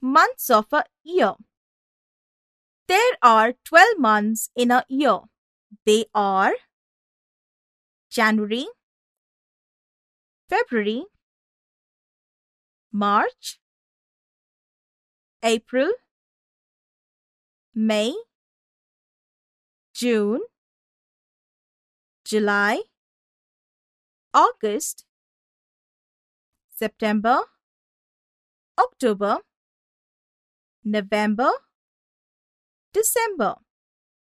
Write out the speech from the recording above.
months of a year. There are 12 months in a year. They are January, February, March, April, May, June, July, August, September, October, November, December.